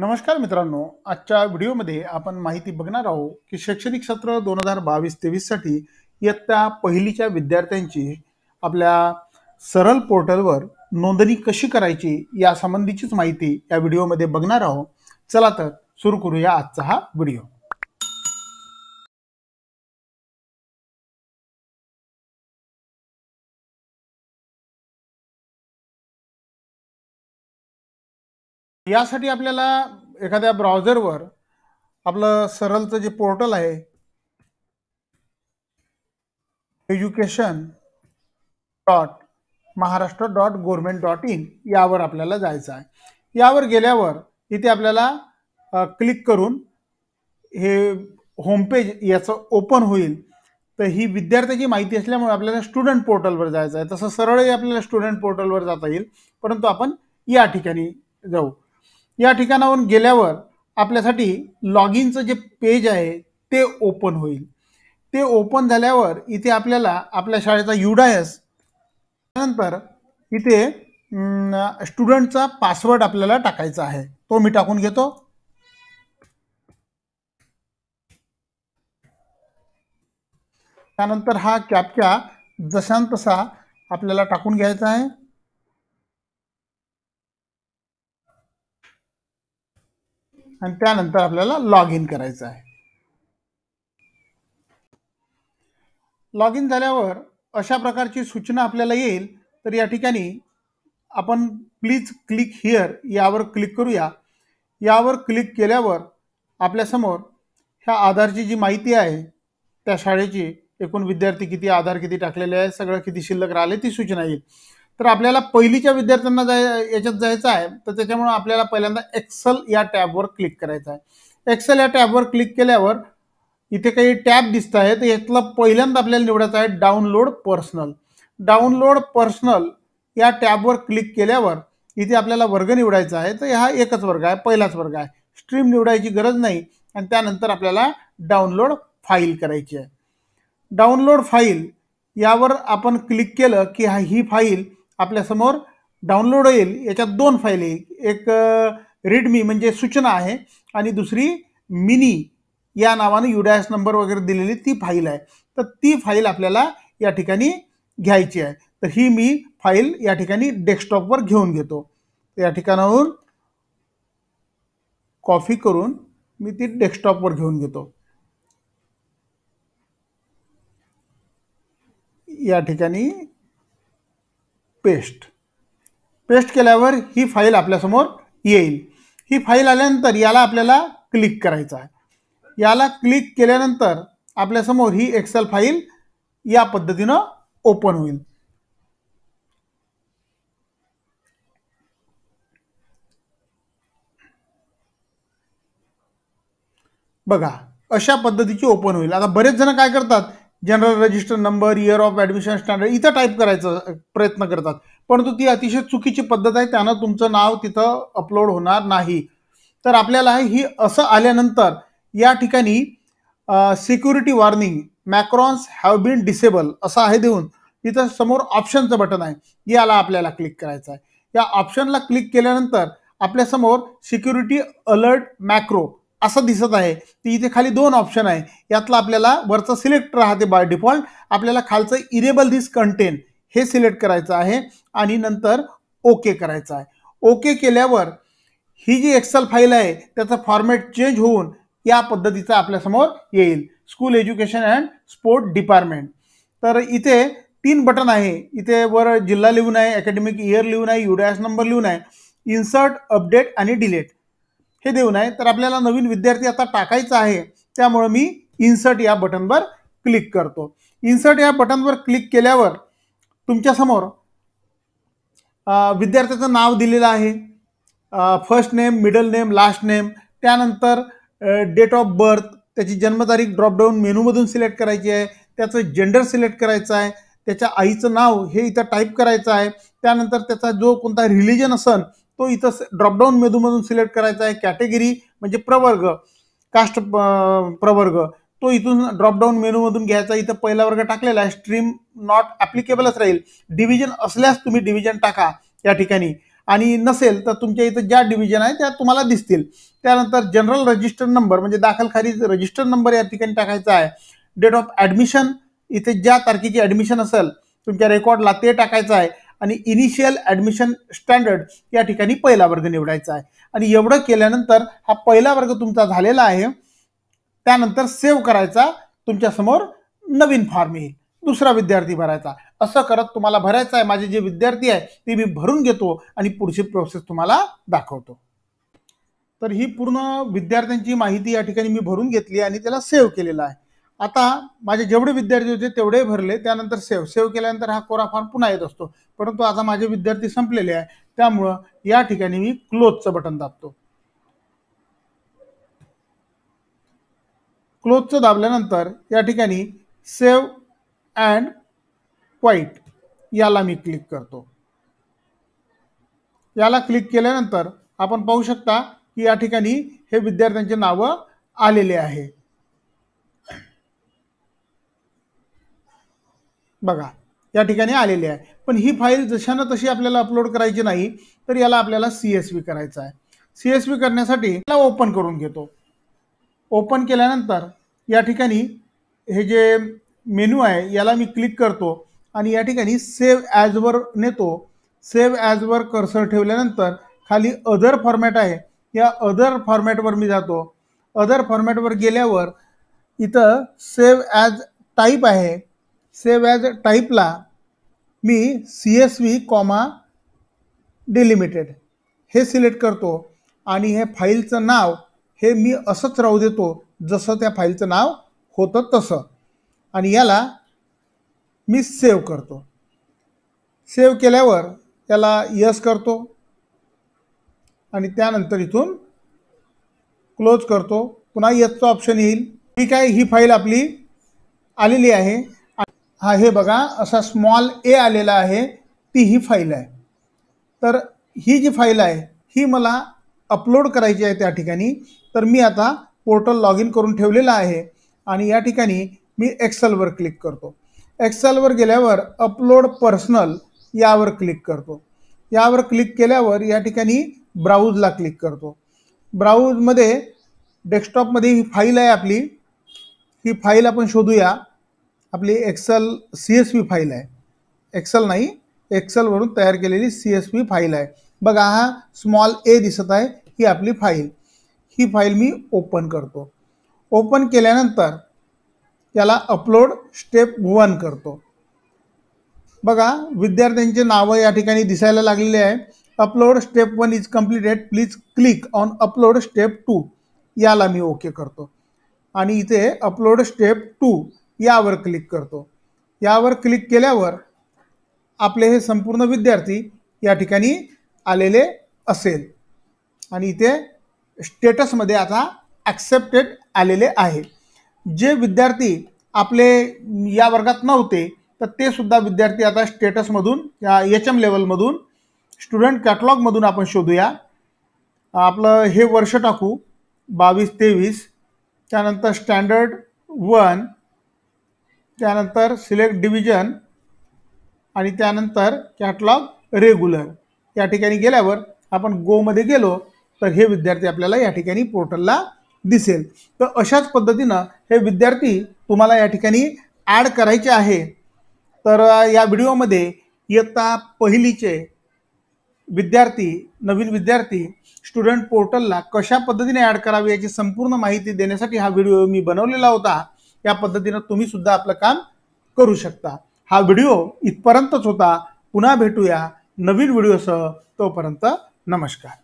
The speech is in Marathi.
नमस्कार मित्रांनो आजच्या व्हिडिओमध्ये आपण माहिती बघणार आहोत की शैक्षणिक सत्र दोन हजार बावीस तेवीससाठी इयत्ता पहिलीच्या विद्यार्थ्यांची आपल्या सरल पोर्टलवर नोंदणी कशी करायची यासंबंधीचीच माहिती या व्हिडिओमध्ये बघणार आहोत चला तर सुरू करूया आजचा हा व्हिडिओ यासाठी आपल्याला एखाद्या ब्राउझरवर आपलं सरलचं जे पोर्टल आहे education dot Maharashtra dot government dot in यावर आपल्याला जायचं आहे यावर गेल्यावर इथे आपल्याला क्लिक करून हे होमपेज याचं ओपन होईल तर ही विद्यार्थ्याची माहिती असल्यामुळे आपल्याला स्टुडंट पोर्टलवर जायचं आहे तसं सरळही आपल्याला स्टुडंट पोर्टलवर जाता येईल परंतु आपण या ठिकाणी जाऊ या ठिकाणावरून गेल्यावर आपल्यासाठी लॉग इनचं जे पेज आहे ते ओपन होईल ते ओपन झाल्यावर इथे आपल्याला आपल्या शाळेचा युडायस त्यानंतर इथे स्टुडंटचा पासवर्ड आपल्याला टाकायचा आहे तो मी टाकून घेतो त्यानंतर हा कॅपच्या जशान तसा आपल्याला टाकून घ्यायचा आहे आणि त्यानंतर आपल्याला लॉग इन करायचं आहे लॉग इन झाल्यावर अशा प्रकारची सूचना आपल्याला येईल तर या ठिकाणी आपण प्लीज क्लिक हिअर यावर क्लिक करूया यावर क्लिक केल्यावर आपल्यासमोर ह्या आधारची जी माहिती आहे त्या शाळेची एकूण विद्यार्थी किती आधार किती टाकलेले आहे सगळं किती शिल्लक राहिले ती सूचना येईल तर आपल्याला पहिलीच्या विद्यार्थ्यांना जाय याच्यात जायचं आहे तर त्याच्यामुळं आपल्याला पहिल्यांदा एक्सल या टॅबवर क्लिक करायचं आहे एक्सेल या टॅबवर क्लिक केल्यावर इथे काही टॅब दिसत आहे तर यातला पहिल्यांदा आपल्याला निवडायचं आहे डाउनलोड पर्सनल डाउनलोड पर्सनल या टॅबवर क्लिक केल्यावर इथे आपल्याला वर्ग निवडायचा आहे तर हा एकच वर्ग आहे पहिलाच वर्ग आहे स्ट्रीम निवडायची गरज नाही आणि त्यानंतर आपल्याला डाउनलोड फाईल करायची आहे डाउनलोड फाईल यावर आपण क्लिक केलं की हा ही फाईल आपल्यासमोर डाउनलोड होईल याच्यात दोन फाईल एक रीडमी म्हणजे सूचना आहे आणि दुसरी मिनी या नावानं युडायस नंबर वगैरे दिलेली ती फाईल आहे तर ती फाईल आपल्याला या ठिकाणी घ्यायची आहे तर ही मी फाईल या ठिकाणी डेस्कटॉपवर घेऊन घेतो या ठिकाणाहून कॉफी करून मी ती डेस्कटॉपवर घेऊन घेतो या ठिकाणी पेस्ट पेस्ट केल्यावर ही फाईल आपल्यासमोर येईल ही फाईल आल्यानंतर याला आपल्याला क्लिक करायचं आहे याला क्लिक केल्यानंतर आपल्यासमोर ही एक्सेल फाईल या पद्धतीनं ओपन होईल बघा अशा पद्धतीची ओपन होईल आता बरेच जण काय करतात general register number year of admission standard इथं टाईप करायचं प्रयत्न करतात परंतु ती अतिशय चुकीची पद्धत आहे त्यानं तुमचं नाव तिथं अपलोड होणार नाही तर आपल्याला ही असं आल्यानंतर या ठिकाणी security warning macros have been disable असं आहे देऊन इथं समोर ऑप्शनचं बटन आहे याला आपल्याला क्लिक करायचं आहे या ऑप्शनला क्लिक केल्यानंतर आपल्यासमोर सिक्युरिटी अलर्ट मॅक्रो असं दिसत आहे तर इथे खाली दोन ऑप्शन आहे यातला आपल्याला वरचं सिलेक्ट राहते बाय डिफॉल्ट आपल्याला खालचं इरेबल दिस कंटेन हे सिलेक्ट करायचं आहे आणि नंतर ओके करायचं आहे ओके केल्यावर ही जी एक्सेल फाईल आहे त्याचं फॉर्मॅट चेंज होऊन या पद्धतीचा आपल्यासमोर येईल school education and sport department तर इथे तीन बटन आहे इथे वर जिल्हा लिहून आहे अकॅडमिक इयर लिहून आहे एस नंबर लिहून आहे इन्सर्ट अपडेट आणि डिलीट हे देऊ आहे तर आपल्याला नवीन विद्यार्थी आता टाकायचा आहे त्यामुळं मी इन्सर्ट या बटनवर क्लिक करतो इन्सर्ट या बटनवर क्लिक केल्यावर तुमच्यासमोर विद्यार्थ्याचं नाव दिलेलं आहे first name middle name last name त्यानंतर डेट ऑफ बर्थ त्याची जन्मतारीख ड्रॉपडाऊन मेनूमधून सिलेक्ट करायची आहे त्याचं जेंडर सिलेक्ट करायचं आहे त्याच्या आईचं नाव हे इथं टाईप करायचं आहे त्यानंतर त्याचा जो कोणता रिलिजन असेल तो इथं ड्रॉपडाऊन मेनूमधून सिलेक्ट करायचा आहे कॅटेगरी म्हणजे प्रवर्ग कास्ट प्रवर्ग तो इथून ड्रॉपडाऊन मेनूमधून घ्यायचा इथं पहिला वर्ग टाकलेला आहे स्ट्रीम नॉट ॲप्लिकेबलच राहील डिव्हिजन असल्यास तुम्ही डिव्हिजन टाका या ठिकाणी आणि नसेल तर तुमच्या इथं ज्या डिव्हिजन आहे त्या तुम्हाला दिसतील त्यानंतर जनरल रजिस्टर नंबर म्हणजे दाखल खारीज रजिस्टर नंबर या ठिकाणी टाकायचा आहे डेट ऑफ ॲडमिशन इथे ज्या तारखेची ॲडमिशन असेल तुमच्या रेकॉर्डला ते टाकायचं आहे आणि इनिशियल ॲडमिशन स्टँडर्ड या ठिकाणी पहिला वर्ग निवडायचा आहे आणि एवढं केल्यानंतर हा पहिला वर्ग तुमचा झालेला आहे त्यानंतर सेव्ह करायचा तुमच्यासमोर नवीन फॉर्म येईल दुसरा विद्यार्थी भरायचा असं करत तुम्हाला भरायचं आहे माझे जे विद्यार्थी आहे ते मी भरून घेतो आणि पुढची प्रोसेस तुम्हाला दाखवतो तर ही पूर्ण विद्यार्थ्यांची माहिती या ठिकाणी मी भरून घेतली आणि त्याला सेव्ह केलेला आहे आता माझे जेवढे विद्यार्थी होते तेवढे भरले त्यानंतर सेव्ह सेव्ह केल्यानंतर हा कोरा फॉर्म पुन्हा येत असतो परंतु आता माझे विद्यार्थी संपलेले आहे त्यामुळं या ठिकाणी मी क्लोजचं बटन दाबतो क्लोजचं दाबल्यानंतर या ठिकाणी सेव्ह अँड क्वाईट याला मी क्लिक करतो याला क्लिक केल्यानंतर आपण पाहू शकता की या ठिकाणी हे विद्यार्थ्यांचे नावं आलेले आहे बघा या ठिकाणी आलेली आहे पण ही फाईल जशानं तशी आपल्याला अपलोड करायची नाही तर याला आपल्याला सी एस व्ही करायचं आहे सी एस व्ही करण्यासाठी याला ओपन करून घेतो ओपन केल्यानंतर या ठिकाणी हे जे मेनू आहे याला मी क्लिक करतो आणि या ठिकाणी सेव्ह ॲजवर नेतो सेव्ह ॲजवर कर्सर ठेवल्यानंतर खाली अदर फॉर्मॅट आहे या अदर फॉर्मॅटवर मी जातो अदर फॉर्मॅटवर गेल्यावर इथं सेव्ह ॲज टाईप आहे सेव ॲज टाईपला मी C S V comma delimited हे सिलेक्ट करतो आणि हे फाईलचं नाव हे मी असंच राहू देतो जसं त्या फाईलचं नाव होतं तसं आणि याला मी सेव्ह करतो सेव्ह केल्यावर त्याला यस करतो आणि त्यानंतर इथून क्लोज करतो पुन्हा यसचं ऑप्शन येईल ठीक आहे ही फाईल आपली आलेली आहे हा हे बघा असा स्मॉल ए आलेला आहे ती ही फाईल आहे तर ही जी फाईल आहे ही मला अपलोड करायची आहे त्या ठिकाणी तर मी आता पोर्टल लॉग इन करून ठेवलेलं आहे आणि या ठिकाणी मी एक्सेलवर क्लिक करतो एक्सेलवर गेल्यावर अपलोड पर्सनल यावर क्लिक करतो यावर क्लिक केल्यावर या ठिकाणी ब्राऊजला क्लिक करतो ब्राऊजमध्ये डेस्कटॉपमध्ये ही फाईल आहे आपली ही फाईल आपण शोधूया आपली Excel C S P file आहे एक्सल नाही एक्सलवरून तयार केलेली सी एस पी फाईल आहे बघा हा स्मॉल ए दिसत आहे ही आपली फाईल ही फाईल मी ओपन करतो ओपन केल्यानंतर याला अपलोड स्टेप वन करतो बघा विद्यार्थ्यांचे नावं या ठिकाणी दिसायला लागलेले आहे upload step one is completed please click on upload step two याला मी ओके करतो आणि इथे अपलोड स्टेप टू यावर क्लिक करतो यावर क्लिक केल्यावर आपले हे संपूर्ण विद्यार्थी या ठिकाणी आलेले असेल आणि इथे स्टेटसमध्ये आता ॲक्सेप्टेड आलेले आहे जे विद्यार्थी आपले या वर्गात नव्हते तर ते सुद्धा विद्यार्थी आता स्टेटसमधून एच एम लेवलमधून स्टुडंट कॅटलॉगमधून आपण शोधूया आपलं हे वर्ष टाकू बावीस तेवीस त्यानंतर स्टँडर्ड वन त्यानंतर सिलेक्ट डिव्हिजन आणि त्यानंतर कॅटलॉग रेग्युलर या ठिकाणी गेल्यावर आपण गोमध्ये गेलो तर हे विद्यार्थी आपल्याला या ठिकाणी पोर्टलला दिसेल तर अशाच पद्धतीनं हे विद्यार्थी तुम्हाला या ठिकाणी ॲड करायचे आहे तर या व्हिडिओमध्ये इयत्ता पहिलीचे विद्यार्थी नवीन विद्यार्थी स्टुडंट पोर्टलला कशा पद्धतीने ॲड करावे याची संपूर्ण माहिती देण्यासाठी हा व्हिडिओ मी बनवलेला होता या पद्धतीनं तुम्ही सुद्धा आपलं काम करू शकता हा व्हिडिओ इथपर्यंतच होता पुन्हा भेटूया नवीन व्हिडिओसह तोपर्यंत नमस्कार